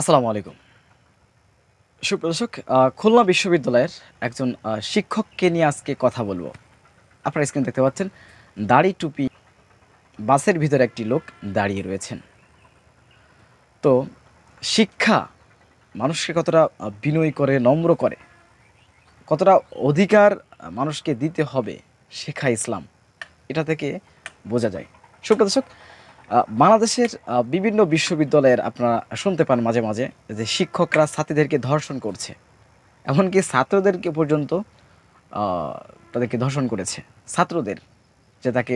আসসালামু আলাইকুম সুপ্রদর্শক খুলনা বিশ্ববিদ্যালয়ের একজন শিক্ষককে নিয়ে আজকে কথা বলবো আপনারা স্ক্রিন দেখতে পাচ্ছেন দাড়ি টুপি বাসের ভিতরে একটি লোক দাঁড়িয়ে রয়েছেন তো শিক্ষা মানুষকে কতটা বিনয় করে নম্র করে কতটা অধিকার মানুষকে দিতে হবে শেখা ইসলাম এটা থেকে বোঝা যায় সুপ্রদর্শক বাংলাদেশের বিভিন্ন বিশ্ববিদ্যালয়ের আপনারা শুনতে পান মাঝে মাঝে যে শিক্ষকরা ছাত্রীদেরকে ধর্ষণ করছে এমনকি ছাত্রদেরকে পর্যন্ত তাদেরকে ধর্ষণ করেছে ছাত্রদের যে তাকে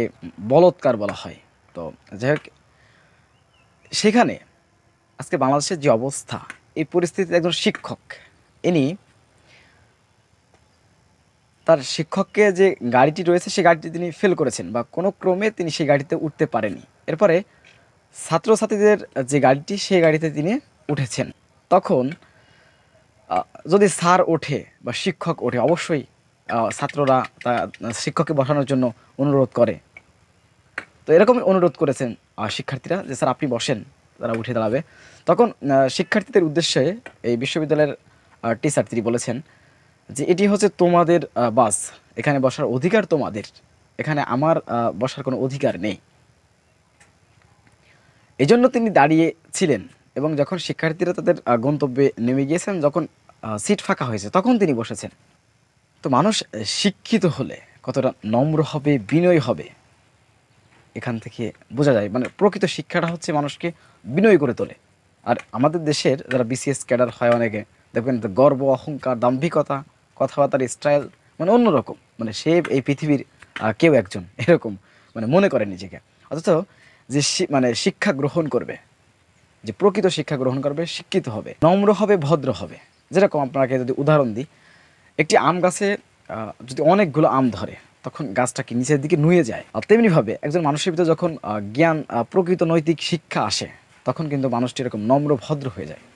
বলৎকার বলা হয় তো যাই হোক সেখানে আজকে বাংলাদেশের যে অবস্থা এই পরিস্থিতিতে একজন শিক্ষক ইনি তার শিক্ষককে যে গাড়িটি রয়েছে সেই গাড়িটি তিনি ফেল করেছেন বা কোনো ক্রমে তিনি সেই গাড়িতে উঠতে পারেনি এরপরে ছাত্রছাত্রীদের যে গাড়িটি সেই গাড়িতে তিনি উঠেছেন তখন যদি স্যার ওঠে বা শিক্ষক ওঠে অবশ্যই ছাত্ররা তা শিক্ষককে বসানোর জন্য অনুরোধ করে তো এরকমই অনুরোধ করেছেন শিক্ষার্থীরা যে স্যার আপনি বসেন তারা উঠে দাঁড়াবে তখন শিক্ষার্থীদের উদ্দেশ্যে এই বিশ্ববিদ্যালয়ের টিচার তিনি বলেছেন যে এটি হচ্ছে তোমাদের বাস এখানে বসার অধিকার তোমাদের এখানে আমার বসার কোনো অধিকার নেই এজন্য তিনি দাঁড়িয়েছিলেন এবং যখন শিক্ষার্থীরা তাদের গন্তব্যে নেমে গিয়েছেন যখন সিট ফাঁকা হয়েছে তখন তিনি বসেছেন তো মানুষ শিক্ষিত হলে কতটা নম্র হবে বিনয় হবে এখান থেকে বোঝা যায় মানে প্রকৃত শিক্ষাটা হচ্ছে মানুষকে বিনয় করে তোলে আর আমাদের দেশের যারা বিসিএস ক্যাডার হয় অনেকে দেখবেন গর্ব অহংকার দাম্ভিকতা কথাবার্তার স্টাইল মানে অন্যরকম মানে সে এই পৃথিবীর কেউ একজন এরকম মানে মনে করে নিজেকে অথচ যে মানে শিক্ষা গ্রহণ করবে যে প্রকৃত শিক্ষা গ্রহণ করবে শিক্ষিত হবে নম্র হবে ভদ্র হবে যেরকম আপনাকে যদি উদাহরণ দিই একটি আম গাছে যদি অনেকগুলো আম ধরে তখন গাছটাকে নিচের দিকে নুয়ে যায় আর তেমনিভাবে একজন মানুষের ভিতরে যখন জ্ঞান প্রকৃত নৈতিক শিক্ষা আসে তখন কিন্তু মানুষটি এরকম নম্র ভদ্র হয়ে যায়